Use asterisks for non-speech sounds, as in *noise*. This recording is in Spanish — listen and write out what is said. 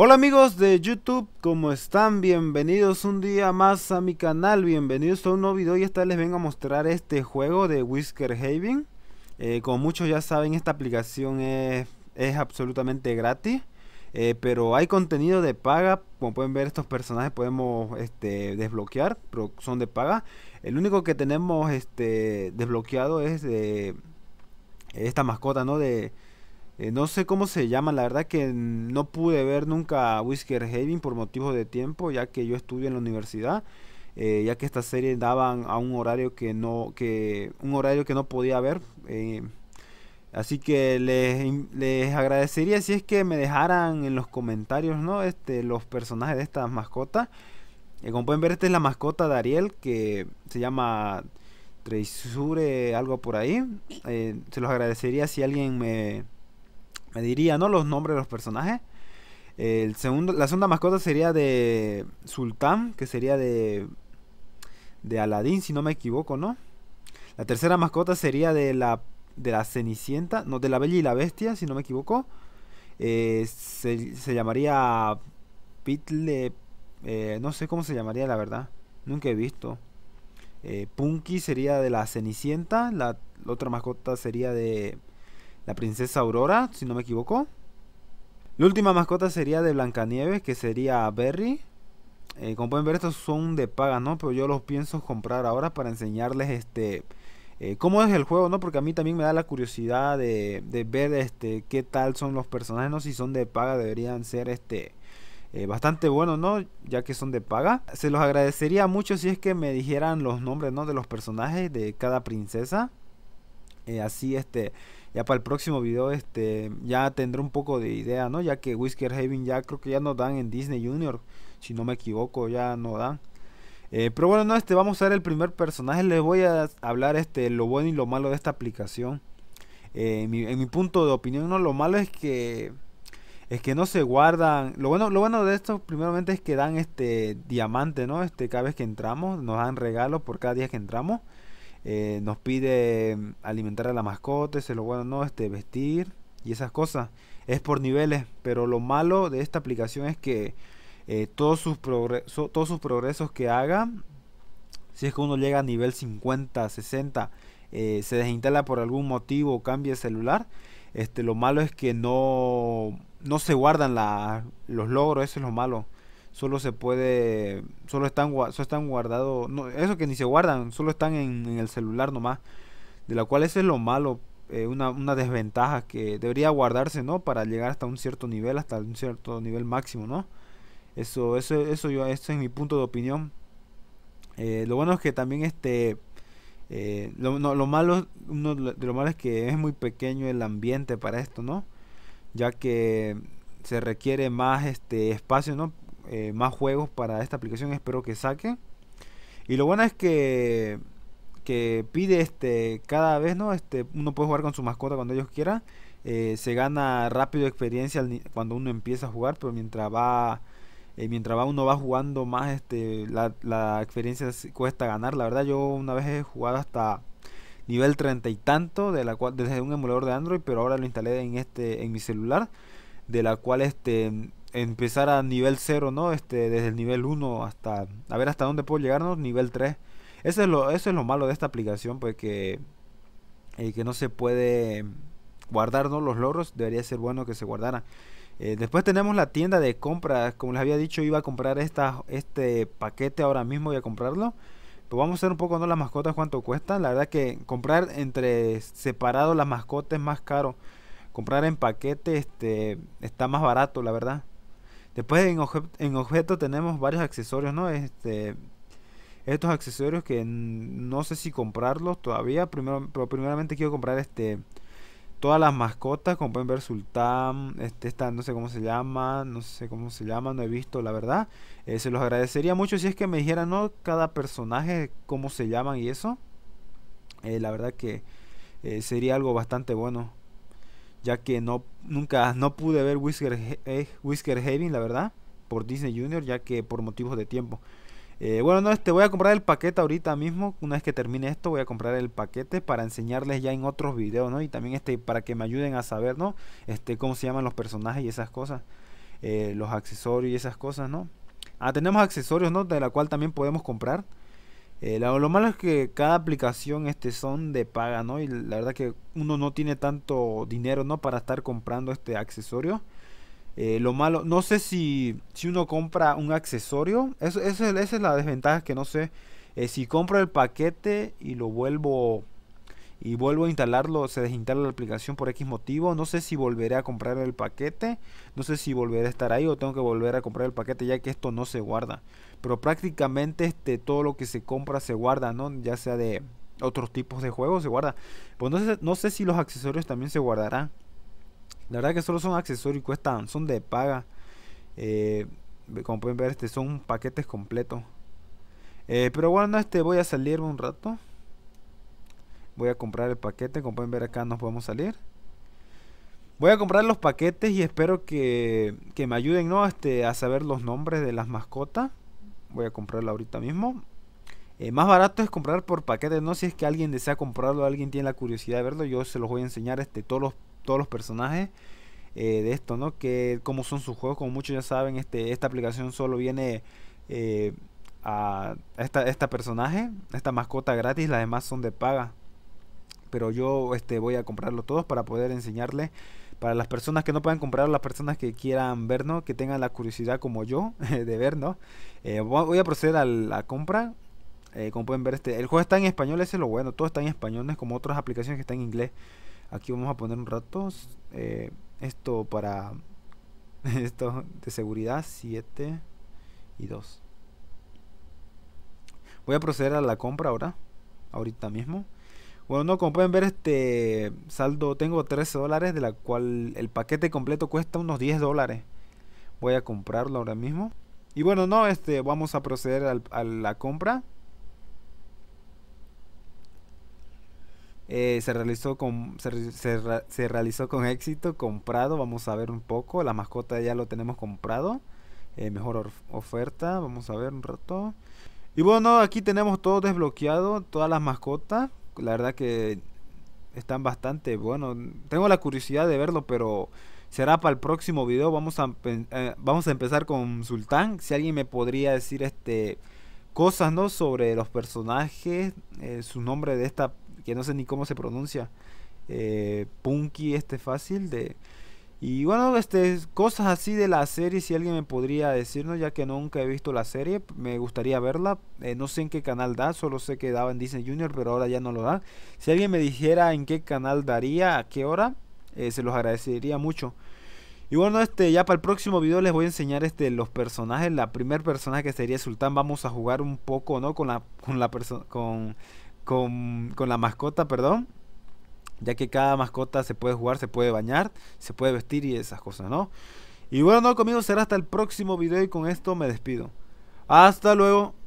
Hola amigos de YouTube, ¿cómo están? Bienvenidos un día más a mi canal, bienvenidos a un nuevo video y esta les vengo a mostrar este juego de Whisker Haven. Eh, como muchos ya saben, esta aplicación es, absolutamente gratis, eh, pero hay contenido de paga, como pueden ver estos personajes podemos este, desbloquear, pero son de paga. El único que tenemos este, desbloqueado es de esta mascota, ¿no? De, eh, no sé cómo se llama, la verdad que no pude ver nunca Whisker Haven por motivos de tiempo, ya que yo estudié en la universidad, eh, ya que esta serie daban a un horario que no, que, un horario que no podía ver. Eh, así que les, agradecería si es que me dejaran en los comentarios ¿no? este, los personajes de estas mascotas. como pueden ver, esta es la mascota de Ariel, que se llama Treisure, algo por ahí. se los agradecería si alguien me me diría, ¿no? Los nombres de los personajes. El segundo, la segunda mascota sería de Sultán, que sería de, de Aladín, si no me equivoco, ¿no? La tercera mascota sería de la, de la Cenicienta, no, de la Bella y la Bestia, si no me equivoco. Eh, se, llamaría Pitle, eh, no sé cómo se llamaría la verdad, nunca he visto. Eh, Punky sería de la Cenicienta, la otra mascota sería de la princesa Aurora, si no me equivoco. La última mascota sería de Blancanieves, que sería Berry. Eh, como pueden ver, estos son de paga, ¿no? Pero yo los pienso comprar ahora para enseñarles este eh, cómo es el juego, ¿no? Porque a mí también me da la curiosidad de, ver este qué tal son los personajes, ¿no? Si son de paga, deberían ser este eh, bastante buenos, ¿no? Ya que son de paga. Se los agradecería mucho si es que me dijeran los nombres, ¿no? De los personajes de cada princesa. así, este ya para el próximo video este ya tendré un poco de idea, ¿no? Ya que Whisker Haven ya creo que ya no dan en Disney Junior, si no me equivoco, ya no dan. Eh, pero bueno, este vamos a ver el primer personaje, les voy a hablar este lo bueno y lo malo de esta aplicación. Eh, en, mi, punto de opinión, no, lo malo es que es que no se guardan. Lo bueno, lo bueno de esto primeramente es que dan este diamante, ¿no? Este cada vez que entramos, nos dan regalos por cada día que entramos. Eh, nos pide mm, alimentar a la mascota, se lo bueno, no, este, vestir y esas cosas. Es por niveles, pero lo malo de esta aplicación es que eh, todos, sus todos sus progresos que haga, si es que uno llega a nivel 50, 60, eh, se desinstala por algún motivo o cambia el celular, este, lo malo es que no, no se guardan los logros, eso es lo malo solo se puede, solo están, están guardados, eso que ni se guardan, solo están en, el celular nomás, de la cual ese es lo malo, eh, una, desventaja que debería guardarse, ¿no? Para llegar hasta un cierto nivel, hasta un cierto nivel máximo, ¿no? Eso, eso, eso yo, es mi punto de opinión. Eh, lo bueno es que también este, eh, lo, malo, de lo malo es que es muy pequeño el ambiente para esto, ¿no? Ya que se requiere más este espacio, ¿no? Eh, más juegos para esta aplicación. Espero que saque. Y lo bueno es que, que pide este cada vez, ¿no? Este, uno puede jugar con su mascota cuando ellos quieran. Eh, se gana rápido experiencia cuando uno empieza a jugar, pero mientras va eh, mientras va uno va jugando más, este, la, la experiencia cuesta ganar. La verdad, yo una vez he jugado hasta nivel treinta y tanto de la cual, desde un emulador de Android, pero ahora lo instalé en este en mi celular, de la cual este empezar a nivel 0, ¿no? Este, desde el nivel 1 hasta, a ver hasta dónde puedo llegarnos, nivel 3. Eso es lo, es lo malo de esta aplicación, pues que, eh, que no se puede guardarnos los logros, debería ser bueno que se guardara eh, después tenemos la tienda de compras, como les había dicho, iba a comprar este paquete ahora mismo, voy a comprarlo. Pero pues vamos a ver un poco, ¿no? Las mascotas, cuánto cuestan. La verdad que comprar entre separado las mascotas es más caro. Comprar en paquete este, está más barato, la verdad. Después en, objeto tenemos varios accesorios, ¿no? Este, estos accesorios que no sé si comprarlos todavía. Primero, pero primeramente quiero comprar este todas las mascotas, como pueden ver Sultán, este esta no sé cómo se llama, no sé cómo se llama, no he visto la verdad. Eh, se los agradecería mucho si es que me dijeran no cada personaje cómo se llaman y eso. Eh, la verdad que eh, sería algo bastante bueno ya que no, nunca no pude ver Whisker, eh, Whisker Haven, la verdad, por Disney Junior, ya que por motivos de tiempo. Eh, bueno, no, este voy a comprar el paquete ahorita mismo. Una vez que termine esto, voy a comprar el paquete para enseñarles ya en otros videos, ¿no? Y también este, para que me ayuden a saber, ¿no? Este, cómo se llaman los personajes y esas cosas. Eh, los accesorios y esas cosas, ¿no? Ah, tenemos accesorios, ¿no? De la cual también podemos comprar. Eh, lo, malo es que cada aplicación este, son de paga, ¿no? Y la verdad que uno no tiene tanto dinero, ¿no? Para estar comprando este accesorio. Eh, lo malo, no sé si, uno compra un accesorio. esa es la desventaja que no sé. Eh, si compro el paquete y lo vuelvo y vuelvo a instalarlo, se desinstala la aplicación por X motivo, no sé si volveré a comprar el paquete, no sé si volveré a estar ahí o tengo que volver a comprar el paquete ya que esto no se guarda, pero prácticamente este, todo lo que se compra se guarda, ¿no? ya sea de otros tipos de juegos se guarda, pues no sé, no sé si los accesorios también se guardarán, la verdad que solo son accesorios y cuestan, son de paga, eh, como pueden ver este son paquetes completos. Eh, pero bueno, este voy a salir un rato. Voy a comprar el paquete, como pueden ver acá nos podemos salir. Voy a comprar los paquetes y espero que, me ayuden ¿no? este, a saber los nombres de las mascotas. Voy a comprarlo ahorita mismo. Eh, más barato es comprar por paquetes, no si es que alguien desea comprarlo, alguien tiene la curiosidad de verlo, yo se los voy a enseñar este, todos, los, todos los personajes eh, de esto, ¿no? Que cómo son sus juegos, como muchos ya saben, este, esta aplicación solo viene eh, a esta, esta personaje, esta mascota gratis, las demás son de paga pero yo este, voy a comprarlo todos para poder enseñarle Para las personas que no puedan comprar, las personas que quieran vernos, que tengan la curiosidad como yo *laughs* de vernos, eh, voy a proceder a la compra. Eh, como pueden ver, este, el juego está en español, ese es lo bueno. Todo está en español, no es como otras aplicaciones que están en inglés. Aquí vamos a poner un rato. Eh, esto para. *laughs* esto de seguridad 7 y 2. Voy a proceder a la compra ahora. Ahorita mismo. Bueno, no, como pueden ver, este saldo tengo 13 dólares, de la cual el paquete completo cuesta unos 10 dólares. Voy a comprarlo ahora mismo. Y bueno, no, este, vamos a proceder a la compra. Eh, se, realizó con, se, realizó con éxito, comprado. Vamos a ver un poco. La mascota ya lo tenemos comprado. Eh, mejor oferta. Vamos a ver un rato. Y bueno, aquí tenemos todo desbloqueado. Todas las mascotas la verdad que están bastante buenos. Tengo la curiosidad de verlo, pero será para el próximo video. Vamos a, eh, vamos a empezar con Sultán. Si alguien me podría decir este cosas no sobre los personajes, eh, su nombre de esta que no sé ni cómo se pronuncia, eh, Punky este fácil de y bueno, este, cosas así de la serie, si alguien me podría decirnos, ya que nunca he visto la serie, me gustaría verla. Eh, no sé en qué canal da, solo sé que daba en Disney Junior, pero ahora ya no lo da Si alguien me dijera en qué canal daría, a qué hora, eh, se los agradecería mucho. Y bueno, este, ya para el próximo video les voy a enseñar este, los personajes. La primer persona que sería Sultán, vamos a jugar un poco, ¿no? Con la, con la persona, con, con, con la mascota, perdón ya que cada mascota se puede jugar, se puede bañar, se puede vestir y esas cosas, ¿no? Y bueno, no, conmigo será hasta el próximo video y con esto me despido. Hasta luego.